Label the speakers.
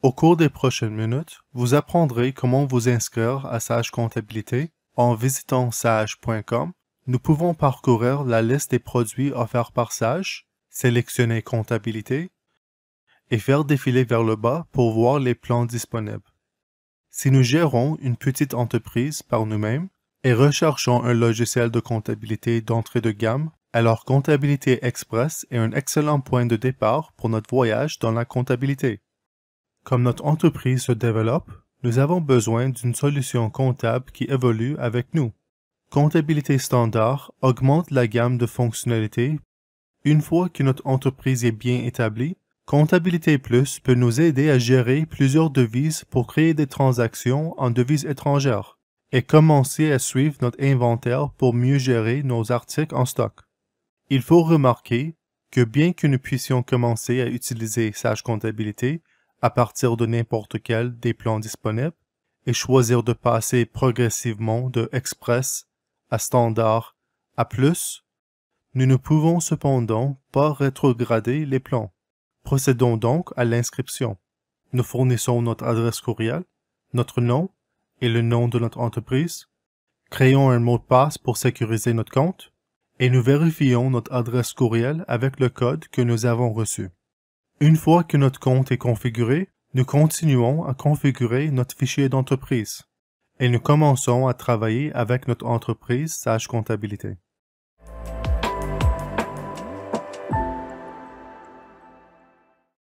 Speaker 1: Au cours des prochaines minutes, vous apprendrez comment vous inscrire à Sage Comptabilité. En visitant sage.com, nous pouvons parcourir la liste des produits offerts par Sage, sélectionner Comptabilité et faire défiler vers le bas pour voir les plans disponibles. Si nous gérons une petite entreprise par nous-mêmes et recherchons un logiciel de comptabilité d'entrée de gamme, alors Comptabilité Express est un excellent point de départ pour notre voyage dans la comptabilité. Comme notre entreprise se développe, nous avons besoin d'une solution comptable qui évolue avec nous. Comptabilité standard augmente la gamme de fonctionnalités. Une fois que notre entreprise est bien établie, Comptabilité Plus peut nous aider à gérer plusieurs devises pour créer des transactions en devises étrangères et commencer à suivre notre inventaire pour mieux gérer nos articles en stock. Il faut remarquer que bien que nous puissions commencer à utiliser Sage Comptabilité à partir de n'importe quel des plans disponibles et choisir de passer progressivement de Express à Standard à Plus, nous ne pouvons cependant pas rétrograder les plans. Procédons donc à l'inscription. Nous fournissons notre adresse courriel, notre nom et le nom de notre entreprise. Créons un mot de passe pour sécuriser notre compte et nous vérifions notre adresse courriel avec le code que nous avons reçu. Une fois que notre compte est configuré, nous continuons à configurer notre fichier d'entreprise et nous commençons à travailler avec notre entreprise Sage Comptabilité.